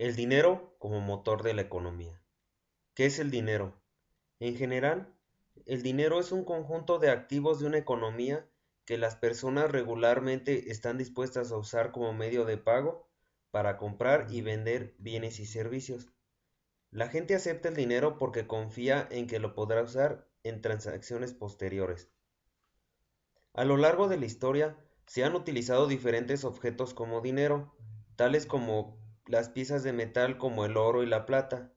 El dinero como motor de la economía. ¿Qué es el dinero? En general, el dinero es un conjunto de activos de una economía que las personas regularmente están dispuestas a usar como medio de pago para comprar y vender bienes y servicios. La gente acepta el dinero porque confía en que lo podrá usar en transacciones posteriores. A lo largo de la historia se han utilizado diferentes objetos como dinero, tales como las piezas de metal como el oro y la plata.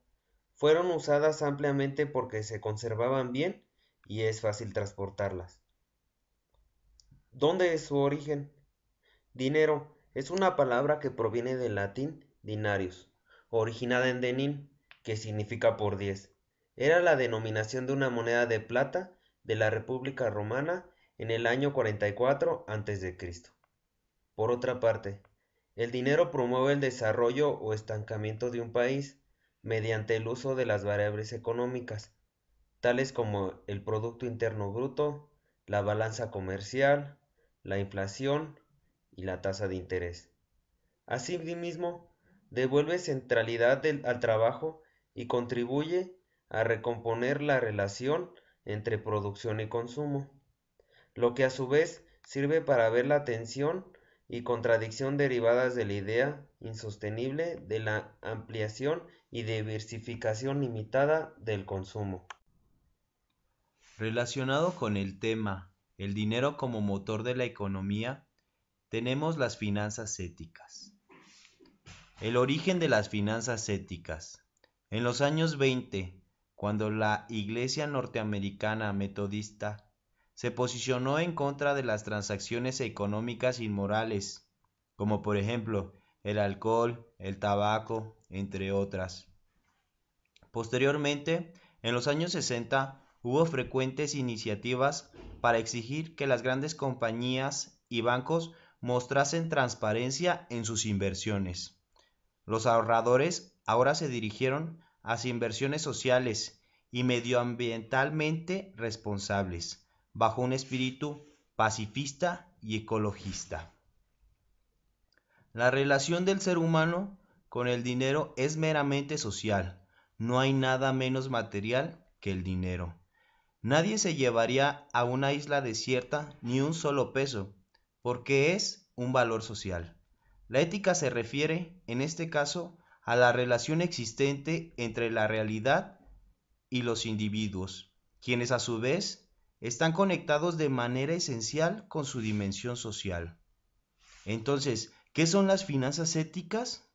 Fueron usadas ampliamente porque se conservaban bien y es fácil transportarlas. ¿Dónde es su origen? Dinero es una palabra que proviene del latín dinarius, originada en denin, que significa por diez. Era la denominación de una moneda de plata de la República Romana en el año 44 a.C. Por otra parte, el dinero promueve el desarrollo o estancamiento de un país mediante el uso de las variables económicas, tales como el Producto Interno Bruto, la balanza comercial, la inflación y la tasa de interés. Asimismo, devuelve centralidad al trabajo y contribuye a recomponer la relación entre producción y consumo, lo que a su vez sirve para ver la tensión y contradicción derivadas de la idea insostenible de la ampliación y diversificación limitada del consumo. Relacionado con el tema, el dinero como motor de la economía, tenemos las finanzas éticas. El origen de las finanzas éticas. En los años 20, cuando la Iglesia norteamericana metodista se posicionó en contra de las transacciones económicas inmorales, como por ejemplo el alcohol, el tabaco, entre otras. Posteriormente, en los años 60, hubo frecuentes iniciativas para exigir que las grandes compañías y bancos mostrasen transparencia en sus inversiones. Los ahorradores ahora se dirigieron hacia inversiones sociales y medioambientalmente responsables bajo un espíritu pacifista y ecologista. La relación del ser humano con el dinero es meramente social. No hay nada menos material que el dinero. Nadie se llevaría a una isla desierta ni un solo peso, porque es un valor social. La ética se refiere, en este caso, a la relación existente entre la realidad y los individuos, quienes a su vez están conectados de manera esencial con su dimensión social. Entonces, ¿qué son las finanzas éticas?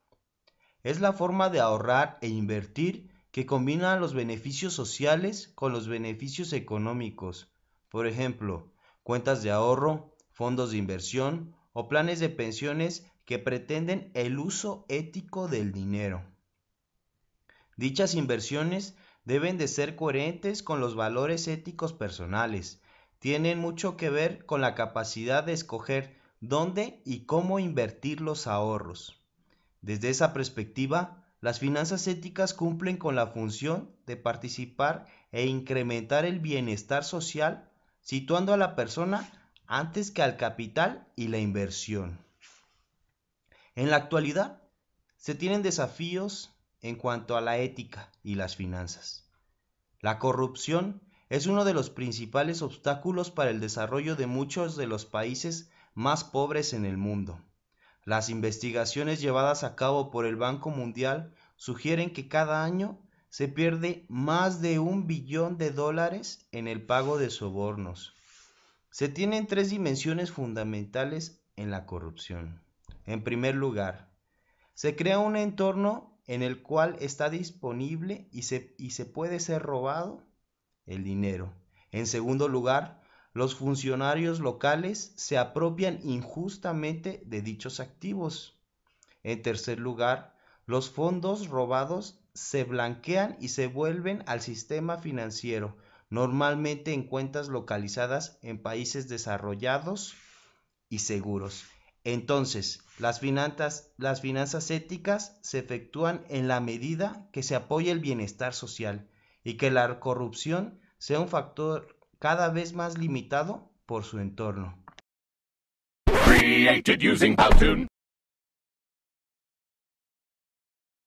Es la forma de ahorrar e invertir que combina los beneficios sociales con los beneficios económicos, por ejemplo, cuentas de ahorro, fondos de inversión o planes de pensiones que pretenden el uso ético del dinero. Dichas inversiones deben de ser coherentes con los valores éticos personales. Tienen mucho que ver con la capacidad de escoger dónde y cómo invertir los ahorros. Desde esa perspectiva, las finanzas éticas cumplen con la función de participar e incrementar el bienestar social, situando a la persona antes que al capital y la inversión. En la actualidad, se tienen desafíos en cuanto a la ética y las finanzas. La corrupción es uno de los principales obstáculos para el desarrollo de muchos de los países más pobres en el mundo. Las investigaciones llevadas a cabo por el Banco Mundial sugieren que cada año se pierde más de un billón de dólares en el pago de sobornos. Se tienen tres dimensiones fundamentales en la corrupción. En primer lugar, se crea un entorno en el cual está disponible y se, puede ser robado el dinero. En segundo lugar, los funcionarios locales se apropian injustamente de dichos activos. En tercer lugar, los fondos robados se blanquean y se vuelven al sistema financiero, normalmente en cuentas localizadas en países desarrollados y seguros. Entonces, las finanzas, éticas se efectúan en la medida que se apoya el bienestar social y que la corrupción sea un factor cada vez más limitado por su entorno.